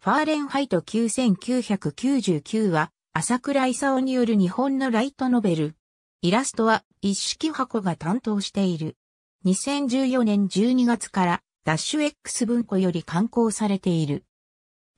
ファーレンハイト9999は、朝倉勲による日本のライトノベル。イラストは、一式箱が担当している。2014年12月から、ダッシュ X 文庫より刊行されている。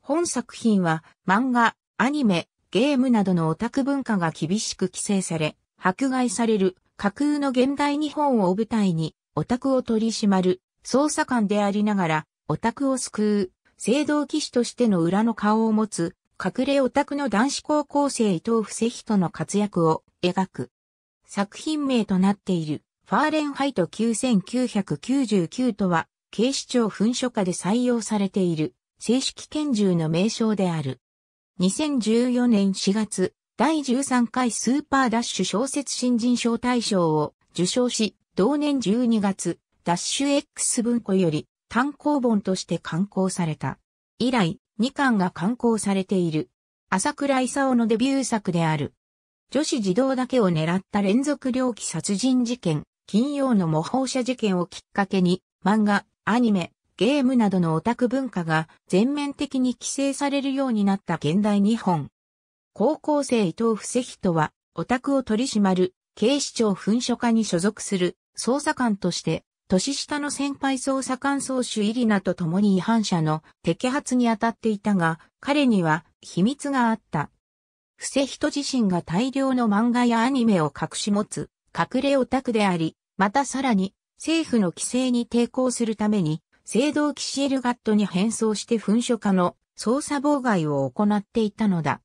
本作品は、漫画、アニメ、ゲームなどのオタク文化が厳しく規制され、迫害される、架空の現代日本を舞台に、オタクを取り締まる、捜査官でありながら、オタクを救う、青銅騎士としての裏の顔を持つ、隠れオタクの男子高校生伊藤伏人の活躍を描く。作品名となっている、ファーレンハイト9999とは、警視庁噴書課で採用されている、正式拳銃の名称である。2014年4月、第13回スーパーダッシュ小説新人賞大賞を受賞し、同年12月、ダッシュ X 文庫より単行本として刊行された。以来、2巻が刊行されている。朝倉勲のデビュー作である。女子児童だけを狙った連続猟奇殺人事件、金曜の模倣者事件をきっかけに、漫画、アニメ、ゲームなどのオタク文化が全面的に規制されるようになった現代日本。高校生伊藤伏人は、オタクを取り締まる、警視庁噴書課に所属する、捜査官として、年下の先輩捜査官総主イリナと共に違反者の摘発に当たっていたが、彼には秘密があった。布施人自身が大量の漫画やアニメを隠し持つ隠れオタクであり、またさらに政府の規制に抵抗するために、聖堂キシエルガットに変装して噴書家の捜査妨害を行っていたのだ。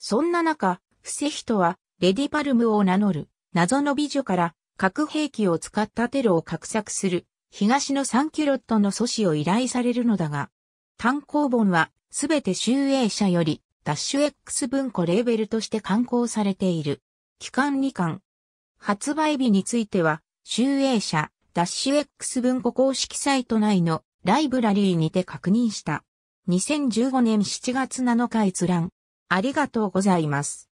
そんな中、布施人はレディパルムを名乗る謎の美女から核兵器を使ったテロを画策する東のサンキュロットの阻止を依頼されるのだが、単行本はすべて集英社よりダッシュ X 文庫レーベルとして刊行されている。期間2巻。発売日については、集英社、ダッシュ X 文庫公式サイト内のライブラリーにて確認した。2015年7月7日閲覧。ありがとうございます。